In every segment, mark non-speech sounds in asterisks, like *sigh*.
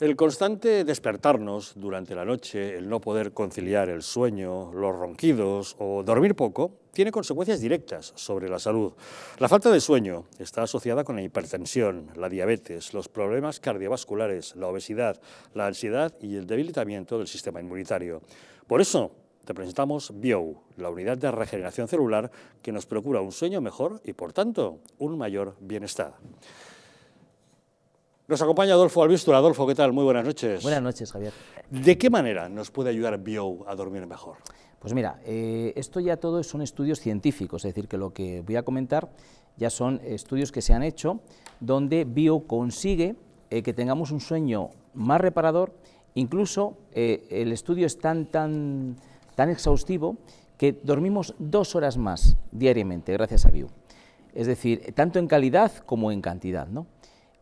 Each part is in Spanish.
El constante despertarnos durante la noche, el no poder conciliar el sueño, los ronquidos o dormir poco, tiene consecuencias directas sobre la salud. La falta de sueño está asociada con la hipertensión, la diabetes, los problemas cardiovasculares, la obesidad, la ansiedad y el debilitamiento del sistema inmunitario. Por eso, te presentamos BIO, la unidad de regeneración celular que nos procura un sueño mejor y, por tanto, un mayor bienestar. Nos acompaña Adolfo Albístula. Adolfo, ¿qué tal? Muy buenas noches. Buenas noches, Javier. ¿De qué manera nos puede ayudar Bio a dormir mejor? Pues mira, eh, esto ya todo son estudios científicos, es decir, que lo que voy a comentar ya son estudios que se han hecho donde Bio consigue eh, que tengamos un sueño más reparador. Incluso eh, el estudio es tan, tan, tan exhaustivo que dormimos dos horas más diariamente gracias a Bio. Es decir, tanto en calidad como en cantidad, ¿no?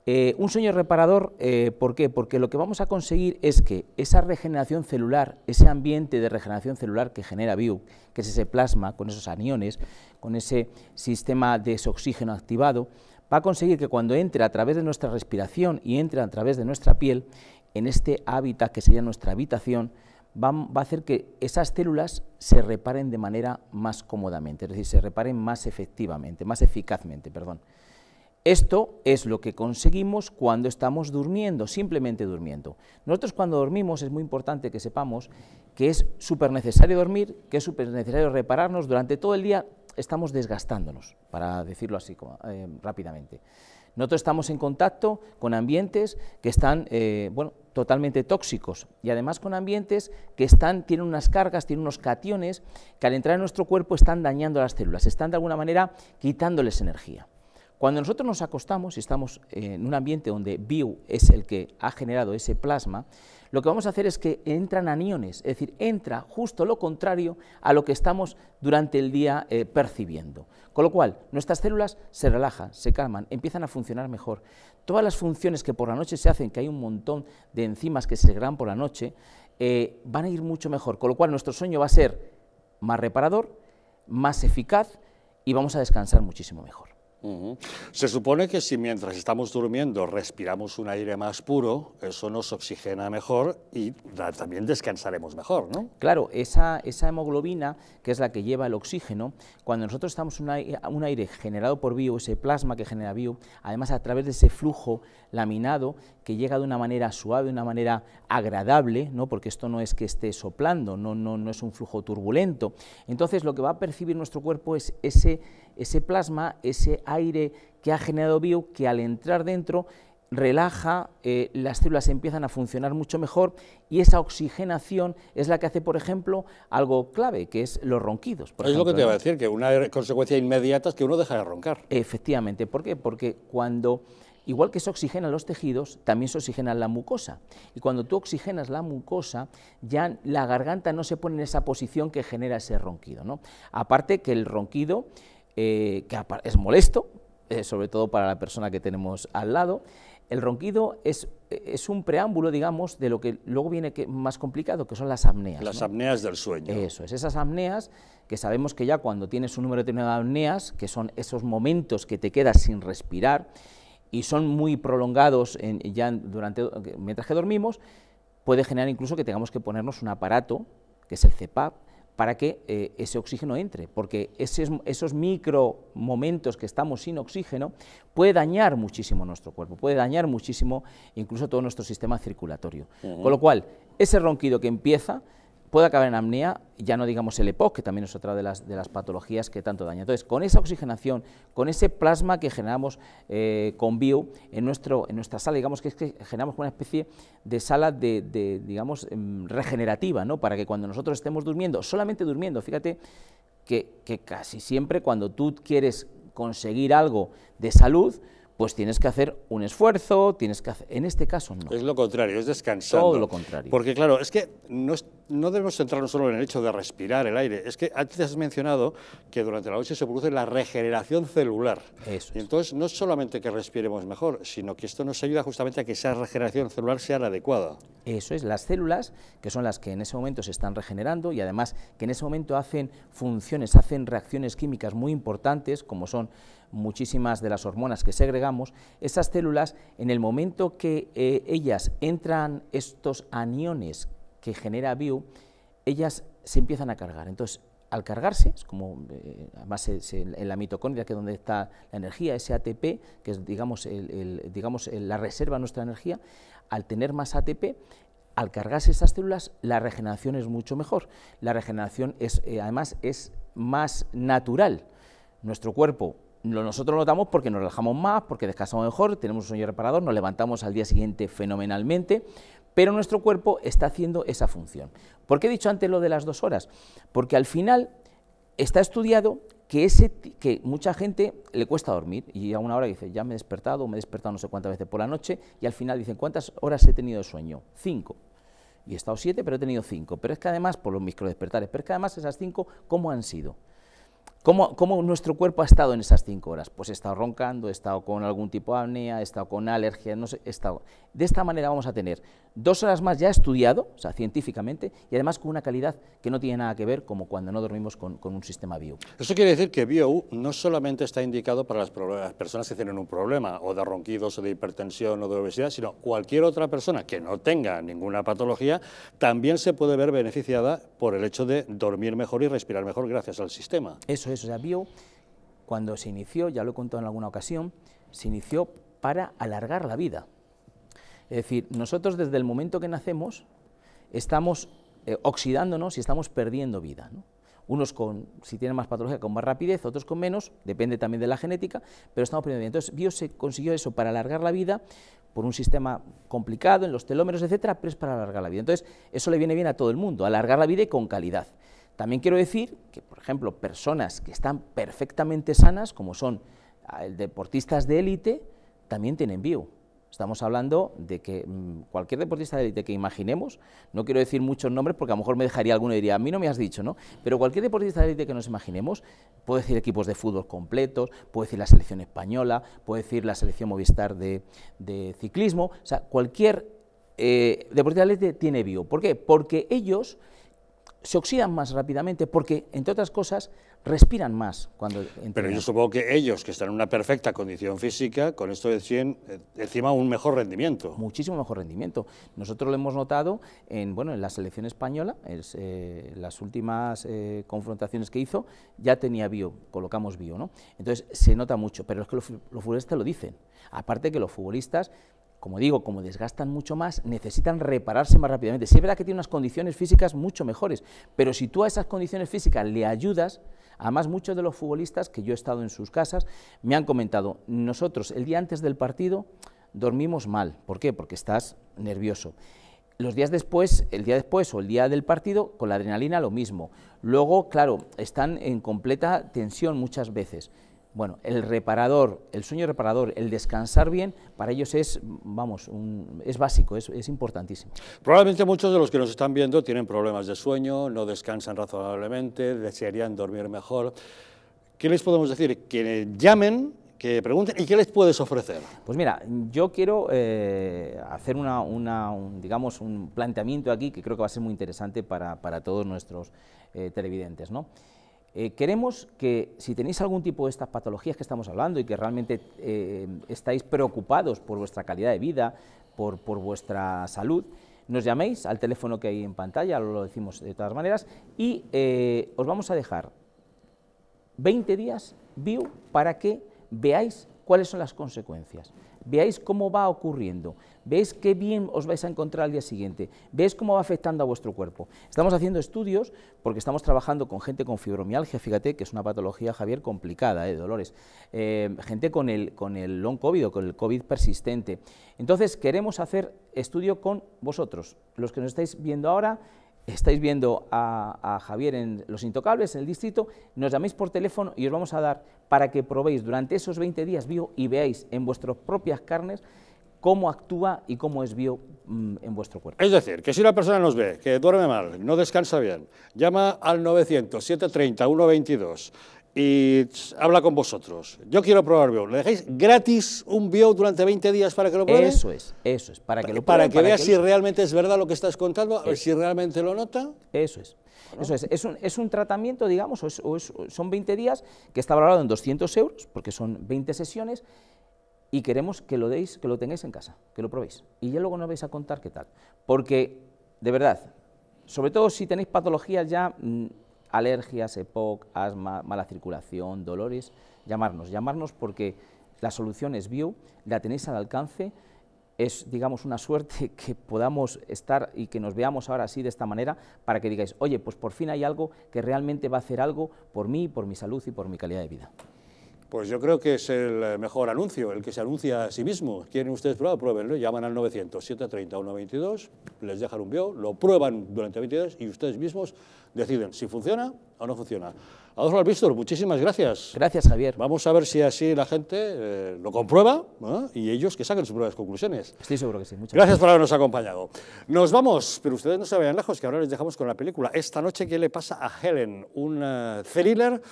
Eh, un sueño reparador, eh, ¿por qué? Porque lo que vamos a conseguir es que esa regeneración celular, ese ambiente de regeneración celular que genera Viu, que es ese plasma con esos aniones, con ese sistema de oxígeno activado, va a conseguir que cuando entre a través de nuestra respiración y entre a través de nuestra piel, en este hábitat que sería nuestra habitación, va, a hacer que esas células se reparen de manera más cómodamente, es decir, se reparen más efectivamente, más eficazmente, perdón. Esto es lo que conseguimos cuando estamos durmiendo, simplemente durmiendo. Nosotros cuando dormimos es muy importante que sepamos que es súper necesario dormir, que es súper necesario repararnos. Durante todo el día estamos desgastándonos, para decirlo así eh, rápidamente. Nosotros estamos en contacto con ambientes que están eh, totalmente tóxicos y además con ambientes que están, tienen unas cargas, tienen unos cationes que al entrar en nuestro cuerpo están dañando las células, están de alguna manera quitándoles energía. Cuando nosotros nos acostamos y estamos eh, en un ambiente donde Biu es el que ha generado ese plasma, lo que vamos a hacer es que entran aniones, es decir, entra justo lo contrario a lo que estamos durante el día eh, percibiendo. Con lo cual, nuestras células se relajan, se calman, empiezan a funcionar mejor. Todas las funciones que por la noche se hacen, que hay un montón de enzimas que se graban por la noche, eh, van a ir mucho mejor. Con lo cual, nuestro sueño va a ser más reparador, más eficaz y vamos a descansar muchísimo mejor. Se supone que si mientras estamos durmiendo respiramos un aire más puro, eso nos oxigena mejor y también descansaremos mejor, ¿no? Claro, esa, esa hemoglobina, que es la que lleva el oxígeno, cuando nosotros estamos en un aire generado por bio, ese plasma que genera bio, además a través de ese flujo laminado que llega de una manera suave, de una manera agradable, ¿no? porque esto no es que esté soplando, no, no, no es un flujo turbulento. Entonces lo que va a percibir nuestro cuerpo es ese, ese plasma, ese aire que ha generado bio, que al entrar dentro relaja, eh, las células empiezan a funcionar mucho mejor y esa oxigenación es la que hace, por ejemplo, algo clave, que es los ronquidos. Por es lo que te iba a decir, que una consecuencia inmediata es que uno deja de roncar. Efectivamente, ¿por qué? Porque cuando Igual que se oxigenan los tejidos, también se oxigena la mucosa. Y cuando tú oxigenas la mucosa, ya la garganta no se pone en esa posición que genera ese ronquido. ¿no? Aparte que el ronquido, eh, que es molesto, eh, sobre todo para la persona que tenemos al lado, el ronquido es, un preámbulo, digamos, de lo que luego viene más complicado, que son las apneas. Las apneas del sueño. Eso es, esas apneas que sabemos que ya cuando tienes un número determinado de apneas, que son esos momentos que te quedas sin respirar, y son muy prolongados en, ya durante, mientras que dormimos, puede generar incluso que tengamos que ponernos un aparato, que es el CEPAP, para que eh, ese oxígeno entre, porque esos micro momentos que estamos sin oxígeno puede dañar muchísimo nuestro cuerpo, puede dañar muchísimo incluso todo nuestro sistema circulatorio. Con lo cual, ese ronquido que empieza puede acabar en apnea, ya no digamos el EPOC, que también es otra de las, de las patologías que tanto daña. Entonces, con esa oxigenación, con ese plasma que generamos eh, con bio en, nuestro, en nuestra sala, digamos que es que generamos una especie de sala de, de digamos, em, regenerativa, ¿no? para que cuando nosotros estemos durmiendo, solamente durmiendo, fíjate que, casi siempre cuando tú quieres conseguir algo de salud, pues tienes que hacer un esfuerzo, tienes que hacer... En este caso no. Es lo contrario, es descansando. Todo lo contrario. Porque claro, es que no es no debemos centrarnos solo en el hecho de respirar el aire. Es que antes has mencionado que durante la noche se produce la regeneración celular. Eso y entonces no solamente que respiremos mejor, sino que esto nos ayuda justamente a que esa regeneración celular sea la adecuada. Eso es, las células, que son las que en ese momento se están regenerando y además que en ese momento hacen funciones, hacen reacciones químicas muy importantes, como son muchísimas de las hormonas que segregamos, esas células, en el momento que eh, ellas entran estos aniones que genera bio, ellas se empiezan a cargar. Entonces, al cargarse, es como, eh, además en la mitocondria, que es donde está la energía, ese ATP, que es, digamos, digamos la reserva de nuestra energía, al tener más ATP, al cargarse esas células, la regeneración es mucho mejor. La regeneración, es, eh, además, es más natural. Nuestro cuerpo nosotros lo notamos porque nos relajamos más, porque descansamos mejor, tenemos un sueño reparador, nos levantamos al día siguiente fenomenalmente, pero nuestro cuerpo está haciendo esa función. ¿Por qué he dicho antes lo de las dos horas? Porque al final está estudiado que, que mucha gente le cuesta dormir y a una hora dice, ya me he despertado, me he despertado no sé cuántas veces por la noche y al final dicen, ¿cuántas horas he tenido de sueño? Cinco. Y he estado siete, pero he tenido cinco. Pero es que además, por los microdespertares, pero es que además esas cinco, ¿cómo han sido? ¿Cómo, nuestro cuerpo ha estado en esas cinco horas? Pues he estado roncando, he estado con algún tipo de apnea, he estado con alergia, no sé, he estado... De esta manera vamos a tener dos horas más ya estudiado, o sea, científicamente, y además con una calidad que no tiene nada que ver como cuando no dormimos con, un sistema BIO. Eso quiere decir que BIO no solamente está indicado para las, las personas que tienen un problema, o de ronquidos, o de hipertensión, o de obesidad, sino cualquier otra persona que no tenga ninguna patología, también se puede ver beneficiada por el hecho de dormir mejor y respirar mejor gracias al sistema. Eso es o sea, Bio, cuando se inició, ya lo he contado en alguna ocasión, se inició para alargar la vida. Es decir, nosotros desde el momento que nacemos estamos eh, oxidándonos y estamos perdiendo vida. Unos si tienen más patología, con más rapidez, otros con menos, depende también de la genética, pero estamos perdiendo vida. Entonces, Bio se consiguió eso para alargar la vida por un sistema complicado en los telómeros, etcétera, pero es para alargar la vida. Entonces, eso le viene bien a todo el mundo, alargar la vida y con calidad. También quiero decir que, por ejemplo, personas que están perfectamente sanas, como son ah, deportistas de élite, también tienen bio. Estamos hablando de que mm, cualquier deportista de élite que imaginemos, no quiero decir muchos nombres porque a lo mejor me dejaría alguno y diría, a mí no me has dicho, ¿no? Pero cualquier deportista de élite que nos imaginemos, puede decir equipos de fútbol completos, puede decir la selección española, puede decir la selección Movistar de, ciclismo, o sea, cualquier eh, deportista de élite tiene bio. ¿Por qué? Porque ellos se oxidan más rápidamente porque, entre otras cosas, respiran más cuando Pero yo supongo que ellos, que están en una perfecta condición física, con esto de 100, eh, encima un mejor rendimiento. Muchísimo mejor rendimiento. Nosotros lo hemos notado en, bueno, en la selección española, es, eh, las últimas eh, confrontaciones que hizo, ya tenía bio, colocamos bio, ¿no? Entonces se nota mucho, pero es que los futbolistas lo dicen. Aparte que los futbolistas como digo, como desgastan mucho más, necesitan repararse más rápidamente. Sí es verdad que tiene unas condiciones físicas mucho mejores, pero si tú a esas condiciones físicas le ayudas, además muchos de los futbolistas que yo he estado en sus casas me han comentado, nosotros el día antes del partido dormimos mal, ¿por qué? Porque estás nervioso. Los días después, el día después o el día del partido, con la adrenalina lo mismo. Luego, claro, están en completa tensión muchas veces. Bueno, el reparador, el sueño reparador, el descansar bien, para ellos es, vamos, es básico, es, importantísimo. Probablemente muchos de los que nos están viendo tienen problemas de sueño, no descansan razonablemente, desearían dormir mejor. ¿Qué les podemos decir? Que llamen, que pregunten, ¿y qué les puedes ofrecer? Pues mira, yo quiero eh, hacer una, un, digamos, un planteamiento aquí que creo que va a ser muy interesante para, para todos nuestros eh, televidentes, ¿no? Eh, queremos que si tenéis algún tipo de estas patologías que estamos hablando y que realmente eh, estáis preocupados por vuestra calidad de vida, por, vuestra salud, nos llaméis al teléfono que hay en pantalla, lo decimos de todas maneras, y eh, os vamos a dejar 20 días view para que veáis cuáles son las consecuencias. Veáis cómo va ocurriendo, veis qué bien os vais a encontrar al día siguiente, veis cómo va afectando a vuestro cuerpo. Estamos haciendo estudios porque estamos trabajando con gente con fibromialgia, fíjate que es una patología, Javier, complicada, de ¿eh? dolores, eh, gente con el, con el long COVID o con el COVID persistente. Entonces queremos hacer estudio con vosotros, los que nos estáis viendo ahora estáis viendo a, Javier en Los Intocables, en el distrito, nos llaméis por teléfono y os vamos a dar para que probéis durante esos 20 días bio y veáis en vuestras propias carnes cómo actúa y cómo es bio mm, en vuestro cuerpo. Es decir, que si una persona nos ve, que duerme mal, no descansa bien, llama al 900 730 122 y habla con vosotros. Yo quiero probar Bio. ¿Le dejáis gratis un Bio durante 20 días para que lo probéis. Eso es, eso es, para que lo Para que veas si realmente es verdad lo que estás contando, a ver si realmente lo nota. Eso es. Eso es, es un, tratamiento, digamos, o son 20 días que está valorado en 200 euros, porque son 20 sesiones, y queremos que lo deis, que lo tengáis en casa, que lo probéis. Y ya luego nos vais a contar qué tal. Porque, de verdad, sobre todo si tenéis patologías ya mm, alergias, EPOC, asma, mala circulación, dolores, llamarnos, llamarnos porque la solución es bio, la tenéis al alcance, es digamos una suerte *laughs* que podamos estar y que nos veamos ahora así de esta manera para que digáis, oye, pues por fin hay algo que realmente va a hacer algo por mí, por mi salud y por mi calidad de vida. Pues yo creo que es el eh, mejor anuncio, el que se anuncia a sí mismo. ¿Quieren ustedes probar? Pruébenlo. Llaman al 900 730 122, les dejan un bio, lo prueban durante 22 y ustedes mismos deciden si funciona o no funciona. Adolfo visto muchísimas gracias. Gracias, Javier. Vamos a ver si así la gente eh, lo comprueba ¿eh? y ellos que saquen sus propias conclusiones. Estoy seguro que sí. Muchas gracias, por habernos acompañado. Nos vamos, pero ustedes no se vayan lejos, que ahora les dejamos con la película. Esta noche, ¿qué le pasa a Helen? Un eh, thriller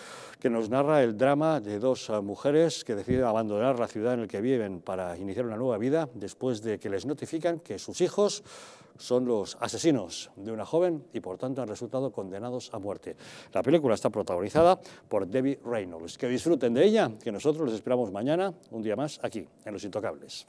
que nos narra el drama de dos mujeres que deciden abandonar la ciudad en la que viven para iniciar una nueva vida después de que les notifican que sus hijos son los asesinos de una joven y por tanto han resultado condenados a muerte. La película está protagonizada por Debbie Reynolds. Que disfruten de ella, que nosotros les esperamos mañana, un día más, aquí, en Los Intocables.